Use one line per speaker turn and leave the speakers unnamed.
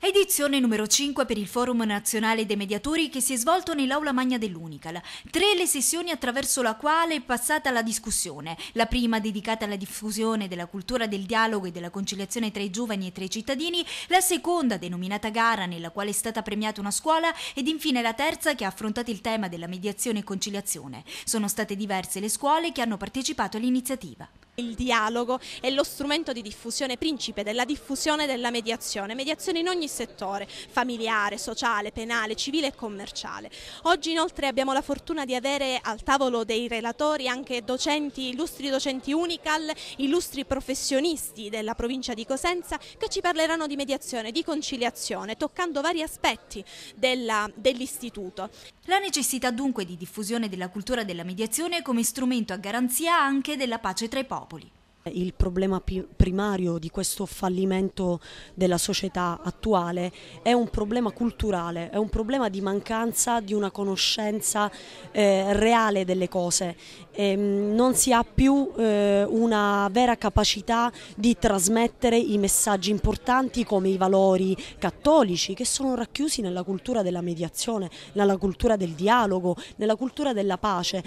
Edizione numero 5 per il Forum Nazionale dei Mediatori che si è svolto nell'Aula Magna dell'Unical. Tre le sessioni attraverso la quale è passata la discussione. La prima dedicata alla diffusione della cultura del dialogo e della conciliazione tra i giovani e tra i cittadini, la seconda denominata gara nella quale è stata premiata una scuola ed infine la terza che ha affrontato il tema della mediazione e conciliazione. Sono state diverse le scuole che hanno partecipato
all'iniziativa il dialogo è lo strumento di diffusione principe della diffusione della mediazione, mediazione in ogni settore, familiare, sociale, penale, civile e commerciale. Oggi inoltre abbiamo la fortuna di avere al tavolo dei relatori anche docenti, illustri docenti Unical, illustri professionisti della provincia di Cosenza che ci parleranno di mediazione, di conciliazione, toccando vari aspetti dell'istituto. Dell
la necessità dunque di diffusione della cultura della mediazione come strumento a garanzia anche della
pace tra i popoli popoli. Il problema primario di questo fallimento della società attuale è un problema culturale, è un problema di mancanza di una conoscenza eh, reale delle cose. E, ehm, non si ha più eh, una vera capacità di trasmettere i messaggi importanti come i valori cattolici che sono racchiusi nella cultura della mediazione, nella cultura del dialogo, nella cultura della pace.